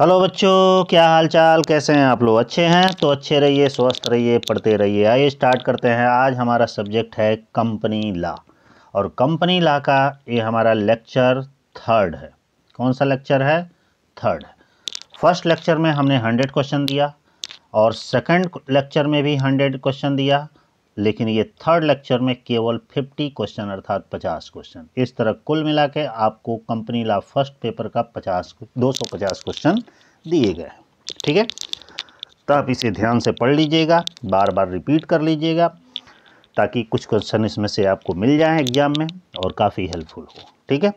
hello बच्चों क्या हाल चाल कैसे हैं आप लोग अच्छे हैं तो अच्छे रहिए स्वस्थ रहिए पढ़ते रहिए आइए स्टार्ट करते हैं आज हमारा सब्जेक्ट है कंपनी ला और कंपनी ला का ये हमारा लेक्चर थर्ड है कौन सा लेक्चर है थर्ड फर्स्ट लेक्चर में हमने हंड्रेड क्वेश्चन दिया और सेकंड लेक्चर में भी हंड्रेड क्वेश्चन दिया लेकिन ये थर्ड लेक्चर में केवल 50 क्वेश्चन अर्थात 50 क्वेश्चन इस तरह कुल मिला के आपको कंपनी ला फर्स्ट पेपर का 50 250 क्वेश्चन दिए गए ठीक है तो आप इसे ध्यान से पढ़ लीजिएगा बार बार रिपीट कर लीजिएगा ताकि कुछ क्वेश्चन इसमें से आपको मिल जाए एग्ज़ाम में और काफ़ी हेल्पफुल हो ठीक है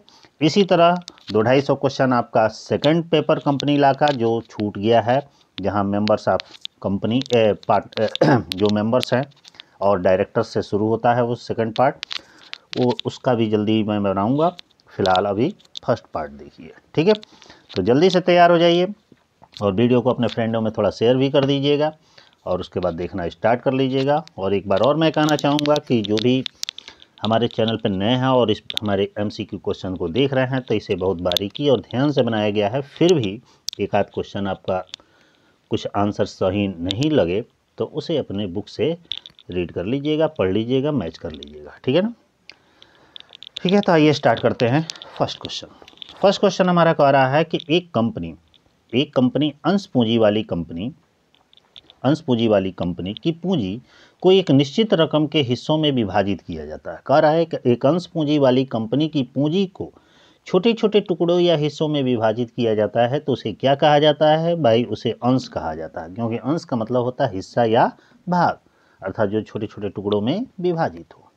इसी तरह दो ढाई सौ क्वेश्चन आपका सेकंड पेपर कंपनी ला का जो छूट गया है जहां मेंबर्स ऑफ कंपनी पार्ट जो मेंबर्स हैं और डायरेक्टर से शुरू होता है वो सेकंड पार्ट वो उसका भी जल्दी मैं बनाऊंगा फ़िलहाल अभी फर्स्ट पार्ट देखिए ठीक है तो जल्दी से तैयार हो जाइए और वीडियो को अपने फ्रेंडों में थोड़ा शेयर भी कर दीजिएगा और उसके बाद देखना स्टार्ट कर लीजिएगा और एक बार और मैं कहना चाहूँगा कि जो भी हमारे चैनल पर नए हैं और इस हमारे एम क्वेश्चन को देख रहे हैं तो इसे बहुत बारीकी और ध्यान से बनाया गया है फिर भी एक आध क्वेश्चन आपका कुछ आंसर सही नहीं लगे तो उसे अपने बुक से रीड कर लीजिएगा पढ़ लीजिएगा मैच कर लीजिएगा ठीक है ना ठीक है तो आइए स्टार्ट करते हैं फर्स्ट क्वेश्चन फर्स्ट क्वेश्चन हमारा कह रहा है कि एक कंपनी एक कंपनी अंश पूंजी वाली कंपनी अंश पूंजी वाली कंपनी की पूंजी को एक निश्चित रकम के हिस्सों में विभाजित किया जाता है कह रहा है कि एक अंश पूंजी वाली कंपनी की पूंजी को छोटे छोटे टुकड़ों या हिस्सों में विभाजित किया जाता है तो उसे क्या कहा जाता है भाई उसे अंश कहा जाता है क्योंकि अंश का मतलब होता है हिस्सा या भाग अर्थात जो छोटे छोटे टुकड़ों में विभाजित हो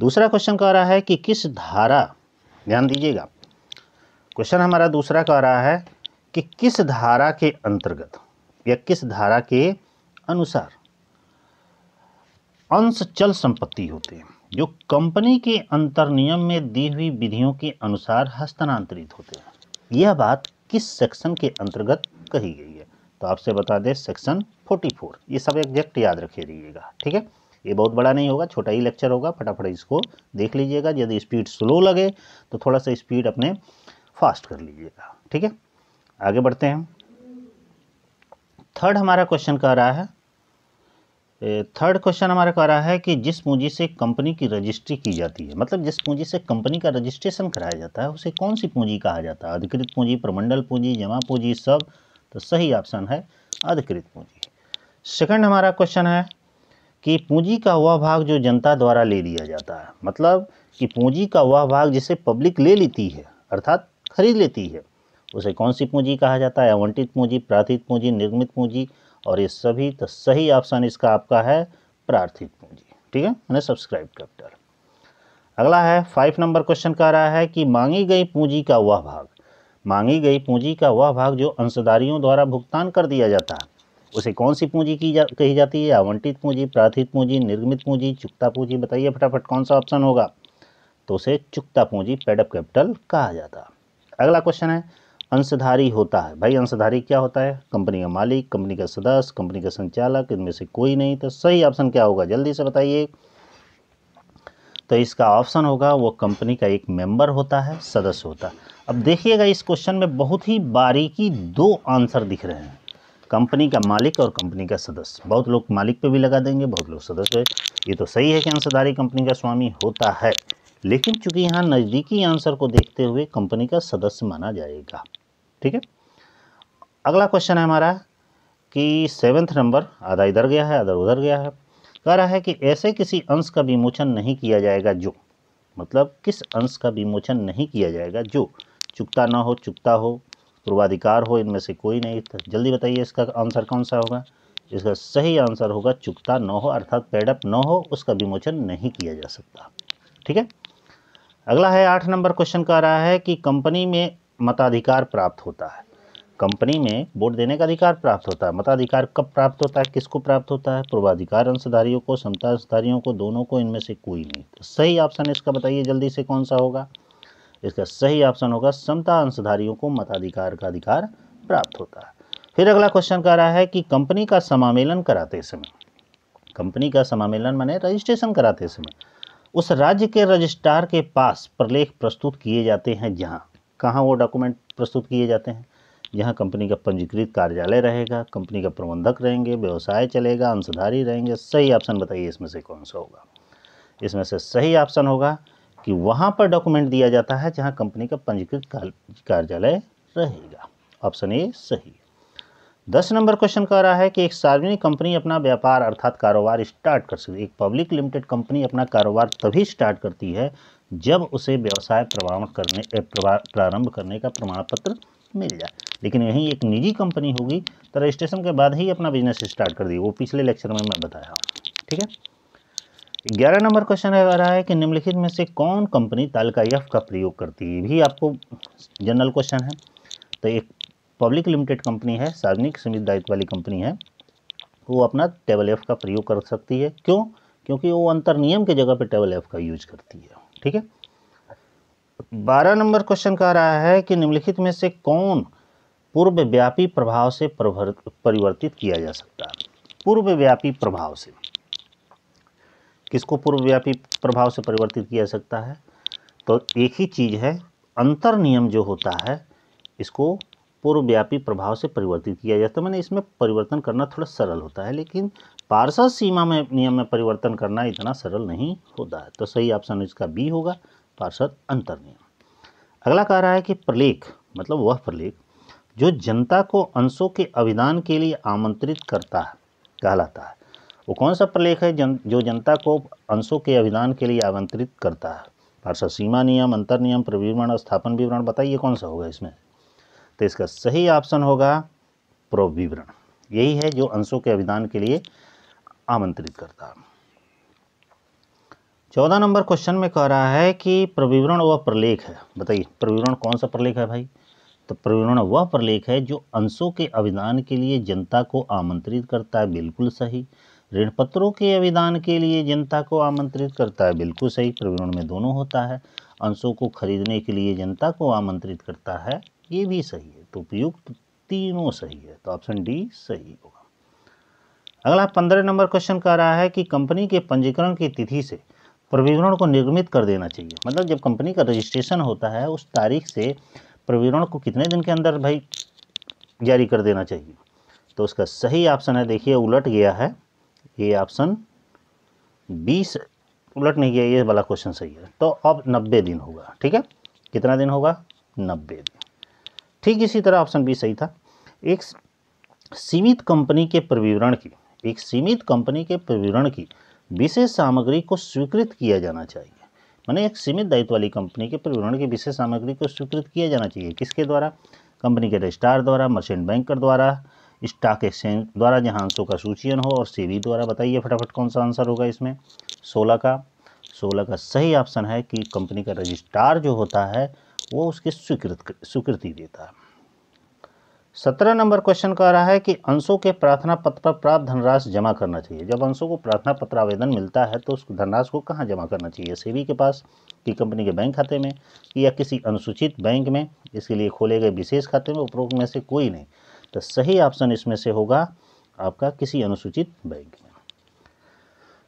दूसरा क्वेश्चन कह रहा है कि किस धारा ध्यान दीजिएगा क्वेश्चन हमारा दूसरा कह रहा है कि किस धारा के अंतर्गत या किस धारा के अनुसार अंश चल संपत्ति होते हैं जो कंपनी के अंतर्नियम में दी हुई विधियों के अनुसार हस्तांतरित होते हैं यह बात किस सेक्शन के अंतर्गत कही गई है तो आपसे बता दें सेक्शन 44 ये सब एग्जैक्ट याद रखे रहिएगा ठीक है ये बहुत बड़ा नहीं होगा छोटा ही लेक्चर होगा फटाफट इसको देख लीजिएगा यदि स्पीड स्लो लगे तो थोड़ा सा स्पीड अपने फास्ट कर लीजिएगा ठीक है आगे बढ़ते हैं थर्ड हमारा क्वेश्चन कह रहा है थर्ड क्वेश्चन हमारा कह रहा है कि जिस पूंजी से कंपनी की रजिस्ट्री की जाती है मतलब जिस पूंजी से कंपनी का रजिस्ट्रेशन कराया जाता है उसे कौन सी पूंजी कहा जाता है अधिकृत पूंजी प्रमंडल पूंजी जमा पूंजी सब तो सही ऑप्शन है अधिकृत पूंजी सेकंड हमारा क्वेश्चन है कि पूंजी का वह भाग जो जनता द्वारा ले लिया जाता है मतलब कि पूंजी का वह भाग जिसे पब्लिक ले लेती है अर्थात खरीद लेती है उसे कौन सी पूंजी कहा जाता है आवंटित पूंजी प्रार्थित पूंजी निर्मित पूंजी और ये सभी तो सही ऑप्शन इसका आपका है प्रार्थित पूंजी ठीक है मैंने सब्सक्राइब कैपिटल अगला है फाइव नंबर क्वेश्चन कह रहा है कि मांगी गई पूंजी का वह भाग मांगी गई पूंजी का वह भाग जो अंशधारियों द्वारा भुगतान कर दिया जाता है उसे कौन सी पूंजी की जा कही जाती है आवंटित पूंजी प्राथित पूंजी निर्मित पूंजी चुकता पूंजी बताइए फटाफट कौन सा ऑप्शन होगा तो उसे चुकता पूंजी पेडअप कैपिटल कहा जाता अगला क्वेश्चन है अंशधारी होता है भाई अंशधारी क्या होता है कंपनी का मालिक कंपनी का सदस्य कंपनी का संचालक इनमें से कोई नहीं तो सही ऑप्शन क्या होगा जल्दी से बताइए तो इसका ऑप्शन होगा वो कंपनी का एक मेंबर होता है सदस्य होता है अब देखिएगा इस क्वेश्चन में बहुत ही बारीकी दो आंसर दिख रहे हैं कंपनी का मालिक और कंपनी का सदस्य बहुत लोग मालिक पे भी लगा देंगे बहुत लोग सदस्य ये तो सही है कि अंशधारी कंपनी का स्वामी होता है लेकिन चूंकि यहाँ नज़दीकी आंसर को देखते हुए कंपनी का सदस्य माना जाएगा ठीक है अगला क्वेश्चन है हमारा कि सेवन्थ नंबर आधा इधर गया है आधा उधर गया है कह रहा है कि ऐसे किसी अंश का विमोचन नहीं किया जाएगा जो मतलब किस अंश का विमोचन नहीं किया जाएगा जो चुकता ना हो चुकता हो पूर्वाधिकार हो इनमें से कोई नहीं तो जल्दी बताइए इसका आंसर कौन सा होगा इसका सही आंसर होगा चुकता न हो अर्थात पेडअप न हो उसका विमोचन नहीं किया जा सकता ठीक है अगला है आठ नंबर क्वेश्चन कह रहा है कि कंपनी में मताधिकार प्राप्त होता है कंपनी में वोट देने का अधिकार प्राप्त होता है मताधिकार कब प्राप्त होता है किसको प्राप्त होता है पूर्वाधिकार अंशधारियों को समता अंशधारियों को दोनों को इनमें से कोई नहीं तो सही ऑप्शन इसका बताइए जल्दी से कौन सा होगा इसका सही ऑप्शन होगा समता अंशधारियों को मताधिकार का अधिकार प्राप्त होता है फिर अगला क्वेश्चन कह रहा है कि कंपनी का समामेलन कराते समय कंपनी का समामेलन मैंने रजिस्ट्रेशन कराते समय उस राज्य के रजिस्ट्रार के पास प्रलेख प्रस्तुत किए जाते हैं जहाँ कहाँ वो डॉक्यूमेंट प्रस्तुत किए जाते हैं यहाँ कंपनी का पंजीकृत कार्यालय रहेगा कंपनी का प्रबंधक रहेंगे व्यवसाय चलेगा अंशधारी रहेंगे सही ऑप्शन बताइए इसमें से कौन सा होगा इसमें से सही ऑप्शन होगा कि वहाँ पर डॉक्यूमेंट दिया जाता है जहाँ कंपनी का पंजीकृत कार्यालय रहेगा ऑप्शन ए सही दस नंबर क्वेश्चन कह रहा है कि एक सार्वजनिक कंपनी अपना व्यापार अर्थात कारोबार स्टार्ट कर सकती है एक पब्लिक लिमिटेड कंपनी अपना कारोबार तभी स्टार्ट करती है जब उसे व्यवसाय प्रारंभ करने प्रारंभ करने का प्रमाण पत्र मिल जाए लेकिन यहीं एक निजी कंपनी होगी तो रजिस्ट्रेशन के बाद ही अपना बिजनेस स्टार्ट कर दी वो पिछले लेक्चर में मैं बताया ठीक है ग्यारह नंबर क्वेश्चन आ रहा है कि निम्नलिखित में से कौन कंपनी तालिका यफ का प्रयोग करती है भी आपको जनरल क्वेश्चन है तो एक पब्लिक लिमिटेड कंपनी है सार्वजनिक सीमित दायित्व वाली कंपनी है वो अपना टेबल एफ का प्रयोग कर सकती है क्यों क्योंकि वो अंतर नियम के जगह पे टेबल एफ का यूज करती है ठीक है बारह नंबर क्वेश्चन कह रहा है कि निम्नलिखित में से कौन पूर्वव्यापी प्रभाव से परिवर्तित किया जा सकता है पूर्वव्यापी प्रभाव से किसको पूर्वव्यापी प्रभाव से परिवर्तित किया सकता है तो एक ही चीज़ है अंतर नियम जो होता है इसको पूर्वव्यापी प्रभाव से परिवर्तित किया जाता है तो मैंने इसमें परिवर्तन करना थोड़ा सरल होता है लेकिन पार्षद सीमा में नियम में परिवर्तन करना इतना सरल नहीं होता है तो सही ऑप्शन इसका बी होगा पार्षद अंतर नियम अगला कह रहा है कि प्रलेख मतलब वह प्रलेख जो जनता को अंशों के अभिधान के लिए आमंत्रित करता है कहलाता है वो कौन सा प्रलेख है जन, जो जनता को अंशों के अभिधान के लिए आमंत्रित करता है पार्षद सीमा नियम अंतर नियम प्रविवरण स्थापन विवरण बताइए कौन सा होगा इसमें तो इसका सही ऑप्शन होगा प्रविवरण यही है जो अंशों के अभिधान के लिए आमंत्रित करता है चौदह नंबर क्वेश्चन में कह रहा है कि प्रविवरण व प्रलेख है बताइए प्रविवरण कौन सा प्रलेख है भाई तो प्रवरण वह प्रलेख है जो अंशों के अभिदान के लिए जनता को आमंत्रित करता है बिल्कुल सही ऋण पत्रों के अभिदान के लिए जनता को आमंत्रित करता है बिल्कुल सही प्रवरण में दोनों होता है अंशों को खरीदने के लिए जनता को आमंत्रित करता है ये भी सही है तो उपयुक्त तीनों सही है तो ऑप्शन डी सही होगा अगला पंद्रह नंबर क्वेश्चन कह रहा है कि कंपनी के पंजीकरण की तिथि से प्रविवरण को निर्मित कर देना चाहिए मतलब जब कंपनी का रजिस्ट्रेशन होता है उस तारीख से प्रवीणों को कितने दिन के अंदर भाई जारी कर देना चाहिए तो उसका सही ऑप्शन है देखिए उलट गया है ये ऑप्शन बीस उलट नहीं गया ये वाला क्वेश्चन सही है तो अब नब्बे दिन होगा ठीक है कितना दिन होगा नब्बे दिन ठीक इसी तरह ऑप्शन बी सही था एक सीमित कंपनी के प्रविवरण की एक सीमित कंपनी के प्रविवरण की विशेष सामग्री को स्वीकृत किया जाना चाहिए मैंने एक सीमित दायित्व वाली कंपनी के विवरण की विशेष सामग्री को स्वीकृत किया जाना चाहिए किसके द्वारा कंपनी के रजिस्ट्रार द्वारा मर्चेंट बैंकर द्वारा स्टॉक एक्सचेंज द्वारा जहाँ अंशों का सूचीन हो और सी द्वारा बताइए फटाफट कौन सा आंसर होगा इसमें सोलह का सोलह का सही ऑप्शन है कि कंपनी का रजिस्ट्रार जो होता है वो उसकी स्वीकृत स्वीकृति देता है सत्रह नंबर क्वेश्चन कह रहा है कि अंशों के प्रार्थना पत्र पर प्राप्त धनराशि जमा करना चाहिए जब अंशों को प्रार्थना पत्र आवेदन मिलता है तो उस धनराशि को कहाँ जमा करना चाहिए सेबी के पास कि कंपनी के बैंक खाते में या किसी अनुसूचित बैंक में इसके लिए खोले गए विशेष खाते में उपरोक्त में से कोई नहीं तो सही ऑप्शन इसमें से होगा आपका किसी अनुसूचित बैंक में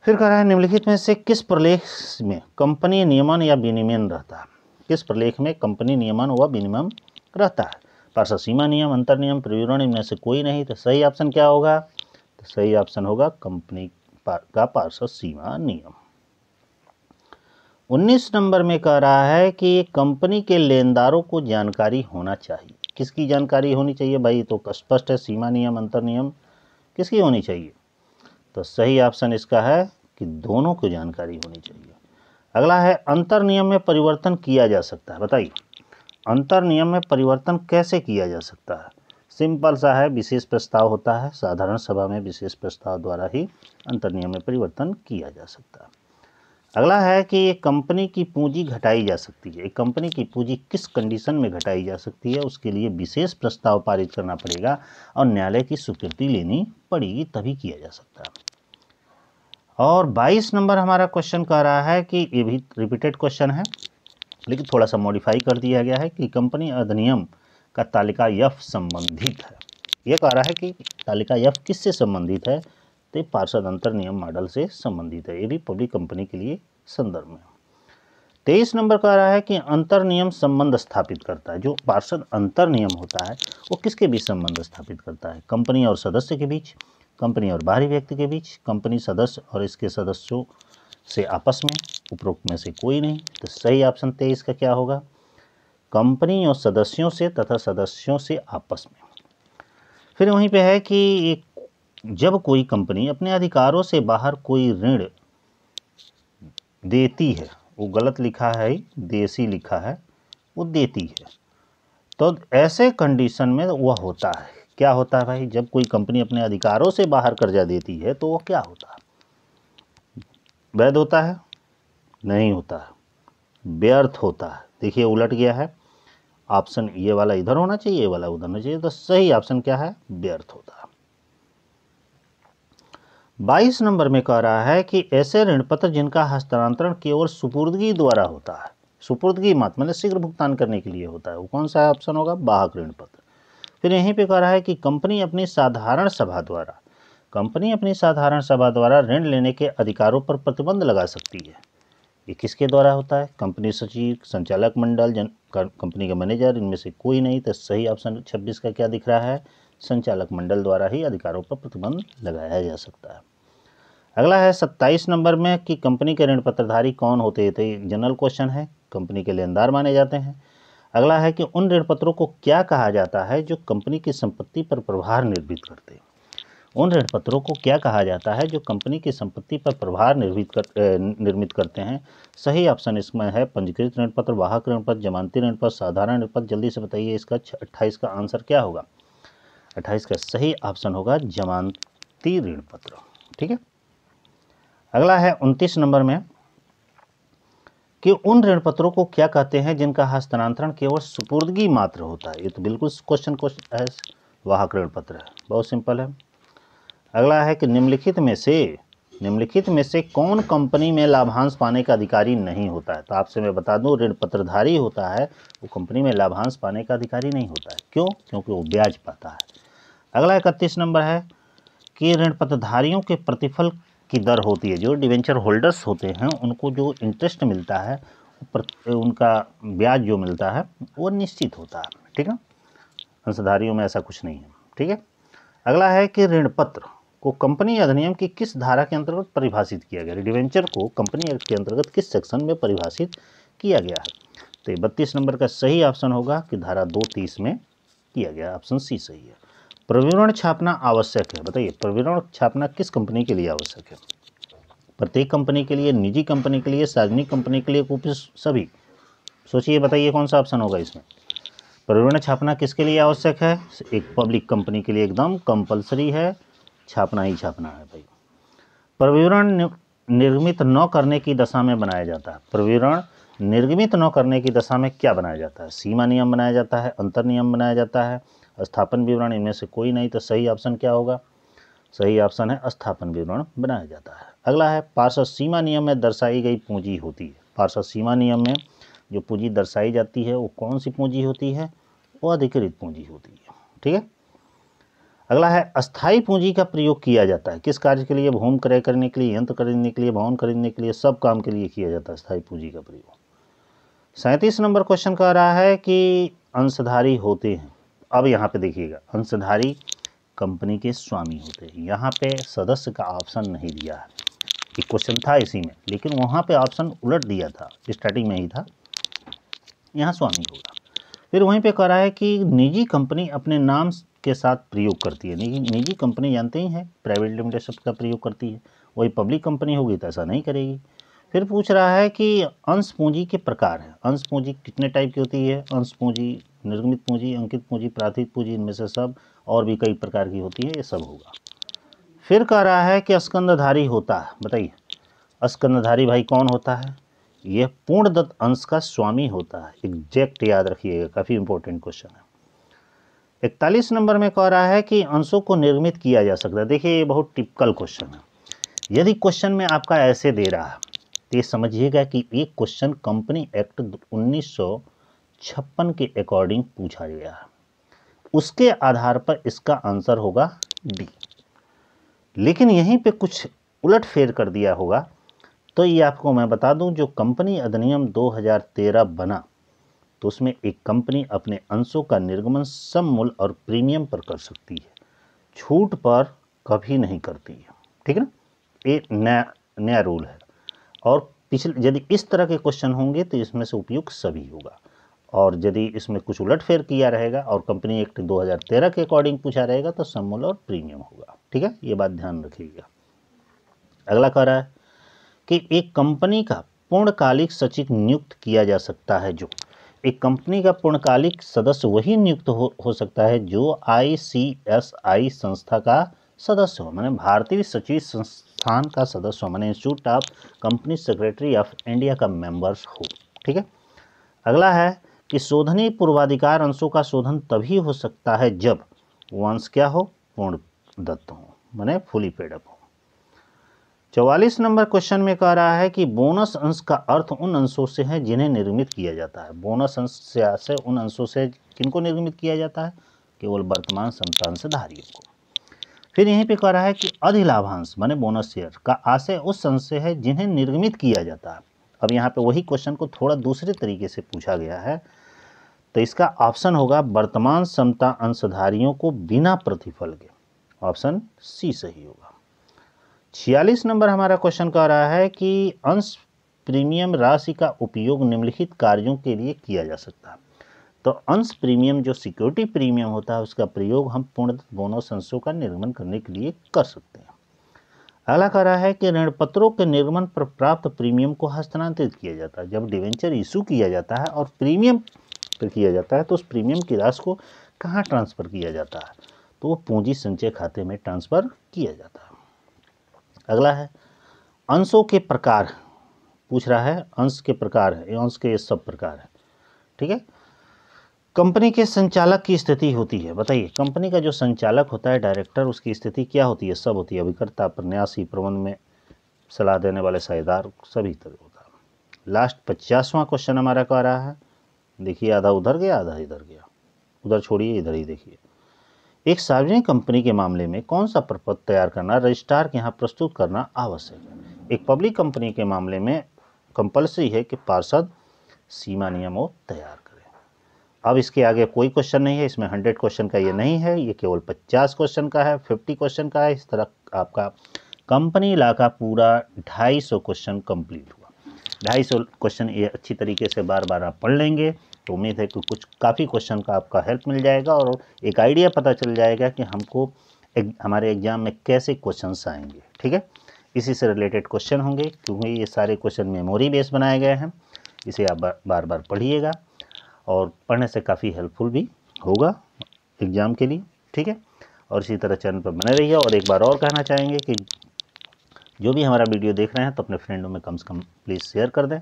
फिर कह रहा है निम्नलिखित में से किस प्रलेख में कंपनी नियमन या विनियमन रहता है किस प्रलेख में कंपनी नियमन व विनियमन रहता है पार्श्व सीमा नियम अंतर नियम प्रविवरण इनमें से कोई नहीं तो सही ऑप्शन क्या होगा तो सही ऑप्शन होगा कंपनी का पार्श्व सीमा नियम 19 नंबर में कह रहा है कि कंपनी के लेनदारों को जानकारी होना चाहिए किसकी जानकारी होनी चाहिए भाई तो स्पष्ट है सीमा नियम अंतर नियम किसकी होनी चाहिए तो सही ऑप्शन इसका है कि दोनों को जानकारी होनी चाहिए अगला है अंतर नियम में परिवर्तन किया जा सकता है बताइए अंतर नियम में परिवर्तन कैसे किया जा सकता है सिंपल सा है विशेष प्रस्ताव होता है साधारण सभा में विशेष प्रस्ताव द्वारा ही अंतर नियम में परिवर्तन किया जा सकता है अगला है कि एक कंपनी की पूंजी घटाई जा सकती है एक कंपनी की पूंजी किस कंडीशन में घटाई जा सकती है उसके लिए विशेष प्रस्ताव पारित करना पड़ेगा और न्यायालय की स्वीकृति लेनी पड़ेगी तभी किया जा सकता है और 22 नंबर हमारा क्वेश्चन कह रहा है कि ये भी रिपीटेड क्वेश्चन है लेकिन थोड़ा सा मॉडिफाई कर दिया गया है कि कंपनी अधिनियम का तालिका यफ संबंधित है ये कह रहा है कि तालिका यफ किससे संबंधित है तो पार्षद अंतर नियम मॉडल से संबंधित है ये भी पब्लिक कंपनी के लिए संदर्भ में तेईस नंबर कह रहा है कि अंतर नियम संबंध स्थापित करता है जो पार्षद अंतर नियम होता है वो किसके बीच संबंध स्थापित करता है कंपनी और सदस्य के बीच कंपनी और बाहरी व्यक्ति के बीच कंपनी सदस्य और इसके सदस्यों से आपस में उपरोक्त में से कोई नहीं तो सही ऑप्शन तेईस का क्या होगा कंपनी और सदस्यों से तथा सदस्यों से आपस में फिर वहीं पे है कि एक जब कोई कंपनी अपने अधिकारों से बाहर कोई ऋण देती है वो गलत लिखा है देसी लिखा है वो देती है तो ऐसे कंडीशन में वह होता है क्या होता है भाई जब कोई कंपनी अपने अधिकारों से बाहर कर्जा देती है तो वह क्या होता है वैध होता है नहीं होता व्यर्थ होता है देखिए उलट गया है ऑप्शन ये वाला इधर होना चाहिए ये वाला उधर होना चाहिए तो सही ऑप्शन क्या है व्यर्थ होता है बाईस नंबर में कह रहा है कि ऐसे ऋण पत्र जिनका हस्तांतरण केवल सुपुर्दगी द्वारा होता है सुपुर्दगी मात्र मतलब शीघ्र भुगतान करने के लिए होता है वो कौन सा ऑप्शन होगा बाहक ऋण पत्र फिर यहीं पे कह रहा है कि कंपनी अपनी साधारण सभा द्वारा कंपनी अपनी साधारण सभा द्वारा ऋण लेने के अधिकारों पर प्रतिबंध लगा सकती है ये किसके द्वारा होता है कंपनी सचिव संचालक मंडल जन कंपनी के मैनेजर इनमें से कोई नहीं तो सही ऑप्शन छब्बीस का क्या दिख रहा है संचालक मंडल द्वारा ही अधिकारों पर प्रतिबंध लगाया जा सकता है अगला है सत्ताईस नंबर में कि कंपनी के ऋण पत्रधारी कौन होते थे तो जनरल क्वेश्चन है कंपनी के लेनदार माने जाते हैं अगला है कि उन ऋण पत्रों को क्या कहा जाता है जो कंपनी की संपत्ति पर प्रभार निर्भित करते हैं उन ऋण पत्रों को क्या कहा जाता है जो कंपनी की संपत्ति पर प्रभार निर्मित कर निर्मित करते हैं सही ऑप्शन इसमें है पंजीकृत ऋण पत्र वाहक ऋण पत्र जमानती ऋण पत्र साधारण ऋण पत्र जल्दी से बताइए इसका अट्ठाईस का आंसर क्या होगा अट्ठाईस का सही ऑप्शन होगा जमानती ऋण पत्र ठीक है अगला है उनतीस नंबर में कि उन ऋण पत्रों को क्या कहते हैं जिनका हस्तांतरण केवल सुपुर्दगी मात्र होता है ये तो बिल्कुल क्वेश्चन क्वेश्चन है वाहक ऋण पत्र है बहुत सिंपल है अगला है कि निम्नलिखित में से निम्नलिखित में से कौन कंपनी में लाभांश पाने का अधिकारी नहीं होता है तो आपसे मैं बता दूं ऋण पत्रधारी होता है वो कंपनी में लाभांश पाने का अधिकारी नहीं होता है क्यों क्योंकि वो ब्याज पाता है अगला इकतीस नंबर है कि ऋण पत्रधारियों के प्रतिफल की दर होती है जो डिवेंचर होल्डर्स होते हैं उनको जो इंटरेस्ट मिलता है उनका ब्याज जो मिलता है वो निश्चित होता है ठीक है अंशधारियों में ऐसा कुछ नहीं है ठीक है अगला है कि ऋण पत्र को कंपनी अधिनियम की किस धारा के अंतर्गत परिभाषित किया गया डिवेंचर को कंपनी एक्ट के अंतर्गत किस सेक्शन में परिभाषित किया गया है तो ये बत्तीस नंबर का सही ऑप्शन होगा कि धारा दो तीस में किया गया ऑप्शन सी सही है प्रविवरण छापना आवश्यक है बताइए प्रविवरण छापना किस कंपनी के लिए आवश्यक है प्रत्येक कंपनी के लिए निजी कंपनी के लिए सार्वजनिक कंपनी के लिए सभी सोचिए बताइए कौन सा ऑप्शन होगा इसमें प्रवीण छापना किसके लिए आवश्यक है एक पब्लिक कंपनी के लिए एकदम कंपलसरी है छापना ही छापना है भाई प्रविवरण निर्गमित न करने की दशा में बनाया जाता है प्रविवरण निर्गमित न करने की दशा में क्या बनाया जाता है सीमा नियम बनाया जाता है अंतर नियम बनाया जाता है स्थापन विवरण इनमें से कोई नहीं तो सही ऑप्शन क्या होगा सही ऑप्शन है स्थापन विवरण बनाया जाता है अगला है पार्षद सीमा नियम में दर्शाई गई पूंजी होती है पार्षद सीमा नियम में जो पूंजी दर्शाई जाती है वो कौन सी पूंजी होती है वो अधिकृत पूंजी होती है ठीक है अगला है अस्थाई पूंजी का प्रयोग किया जाता है किस कार्य के लिए भूमि क्रय करने के लिए यंत्र खरीदने के लिए भवन खरीदने के लिए सब काम के लिए किया जाता है अस्थाई पूंजी का प्रयोग सैंतीस नंबर क्वेश्चन कह रहा है कि अंशधारी होते हैं अब यहाँ पे देखिएगा अंशधारी कंपनी के स्वामी होते हैं यहाँ पे सदस्य का ऑप्शन नहीं दिया है एक क्वेश्चन था इसी में लेकिन वहाँ पे ऑप्शन उलट दिया था स्टार्टिंग में ही था यहाँ स्वामी होगा फिर वहीं पे कह रहा है कि निजी कंपनी अपने नाम के साथ प्रयोग करती है निजी निजी कंपनी जानते ही हैं प्राइवेट लिमिटेड शब्द का प्रयोग करती है वही पब्लिक कंपनी होगी तो ऐसा नहीं करेगी फिर पूछ रहा है कि अंश पूंजी के प्रकार है अंश पूंजी कितने टाइप की होती है अंश पूंजी निर्गमित पूंजी अंकित पूंजी प्राथमिक पूंजी इनमें से सब और भी कई प्रकार की होती है ये सब होगा फिर कह रहा है कि स्कंदधारी होता है बताइए स्कंदधारी भाई कौन होता है यह पूर्ण दत्त अंश का स्वामी होता है एग्जैक्ट याद रखिएगा काफ़ी इंपॉर्टेंट क्वेश्चन है इकतालीस नंबर में कह रहा है कि अंशों को निर्मित किया जा सकता है देखिए ये बहुत टिपिकल क्वेश्चन है यदि क्वेश्चन में आपका ऐसे दे रहा है तो ये समझिएगा कि ये क्वेश्चन कंपनी एक्ट उन्नीस के अकॉर्डिंग पूछा गया है उसके आधार पर इसका आंसर होगा डी लेकिन यहीं पे कुछ उलट फेर कर दिया होगा तो ये आपको मैं बता दूं जो कंपनी अधिनियम 2013 बना तो उसमें एक कंपनी अपने अंशों का निर्गमन सम मूल्य और प्रीमियम पर कर सकती है छूट पर कभी नहीं करती है ठीक है ना ये नया नया रूल है और पिछले यदि इस तरह के क्वेश्चन होंगे तो इसमें से उपयुक्त सभी होगा और यदि इसमें कुछ उलटफेर किया रहेगा और कंपनी एक्ट 2013 के अकॉर्डिंग पूछा रहेगा तो सम्मूल और प्रीमियम होगा ठीक है ये बात ध्यान रखिएगा अगला कह रहा है कि एक कंपनी का पूर्णकालिक सचिव नियुक्त किया जा सकता है जो एक कंपनी का पूर्णकालिक सदस्य वही नियुक्त हो, हो सकता है जो आई संस्था का सदस्य हो मैंने भारतीय सचिव संस्थान का सदस्य हो मैंने institute of company secretary of India का मेंबर्स हो ठीक है अगला है कि शोधनी पूर्वाधिकार अंशों का शोधन तभी हो सकता है जब वंश क्या हो पूर्ण दत्त हो मैंने फुली पेडअप हो चौवालीस नंबर क्वेश्चन में कह रहा है कि बोनस अंश का अर्थ उन अंशों से है जिन्हें निर्मित किया जाता है बोनस अंश से आशय उन अंशों से किनको निर्मित किया जाता है केवल वर्तमान संतांशधारियों को फिर यहीं पे कह रहा है कि अधिलाभांश माने बोनस शेयर का आशय उस अंश से है जिन्हें निर्मित किया जाता है अब यहाँ पे वही क्वेश्चन को थोड़ा दूसरे तरीके से पूछा गया है तो इसका ऑप्शन होगा वर्तमान समता अंशधारियों को बिना प्रतिफल के ऑप्शन सी सही होगा छियालीस नंबर हमारा क्वेश्चन कह रहा है कि अंश प्रीमियम राशि का उपयोग निम्नलिखित कार्यों के लिए किया जा सकता है तो अंश प्रीमियम जो सिक्योरिटी प्रीमियम होता है उसका प्रयोग हम पूर्ण बोनस अंशों का निर्माण करने के लिए कर सकते हैं अगला कह रहा है कि ऋण पत्रों के निर्माण पर प्राप्त प्रीमियम को हस्तांतरित किया जाता है जब डिवेंचर इशू किया जाता है और प्रीमियम पर किया जाता है तो उस प्रीमियम की राशि को कहाँ ट्रांसफ़र किया जाता है तो वो पूंजी संचय खाते में ट्रांसफ़र किया जाता है अगला है अंशों के प्रकार पूछ रहा है अंश के प्रकार है अंश के सब प्रकार है ठीक है कंपनी के संचालक की स्थिति होती है बताइए कंपनी का जो संचालक होता है डायरेक्टर उसकी स्थिति क्या होती है सब होती है अभिकर्ता प्रन्यासी प्रबंध में सलाह देने वाले सहायदार सभी तरह होता है लास्ट पचासवां क्वेश्चन हमारा कह रहा है देखिए आधा उधर गया आधा इधर गया उधर छोड़िए इधर ही देखिए एक सार्वजनिक कंपनी के मामले में कौन सा प्रपत्र तैयार करना रजिस्ट्रार के यहाँ प्रस्तुत करना आवश्यक है एक पब्लिक कंपनी के मामले में कंपलसरी है कि पार्षद सीमा नियमों तैयार करें अब इसके आगे कोई क्वेश्चन नहीं है इसमें हंड्रेड क्वेश्चन का ये नहीं है ये केवल पचास क्वेश्चन का है फिफ्टी क्वेश्चन का है इस तरह आपका कंपनी ला का पूरा ढाई सौ क्वेश्चन कंप्लीट हुआ ढाई सौ क्वेश्चन ये अच्छी तरीके से बार बार आप पढ़ लेंगे तो उम्मीद है कि कुछ काफ़ी क्वेश्चन का आपका हेल्प मिल जाएगा और एक आइडिया पता चल जाएगा कि हमको एक, हमारे एग्ज़ाम में कैसे क्वेश्चन आएंगे ठीक है इसी से रिलेटेड क्वेश्चन होंगे क्योंकि ये सारे क्वेश्चन मेमोरी बेस बनाए गए हैं इसे आप बार बार पढ़िएगा और पढ़ने से काफ़ी हेल्पफुल भी होगा एग्ज़ाम के लिए ठीक है और इसी तरह चैनल पर बने रहिए और एक बार और कहना चाहेंगे कि जो भी हमारा वीडियो देख रहे हैं तो अपने फ्रेंडों में कम से कम प्लीज़ शेयर कर दें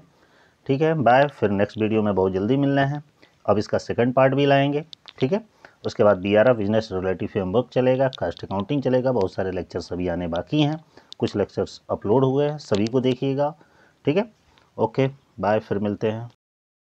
ठीक है बाय फिर नेक्स्ट वीडियो में बहुत जल्दी मिलना है अब इसका सेकंड पार्ट भी लाएंगे ठीक है उसके बाद B R business relative framework चलेगा कास्ट अकाउंटिंग चलेगा बहुत सारे लेक्चर्स अभी आने बाकी हैं कुछ लेक्चर्स अपलोड हुए हैं सभी को देखिएगा ठीक है ओके बाय फिर मिलते हैं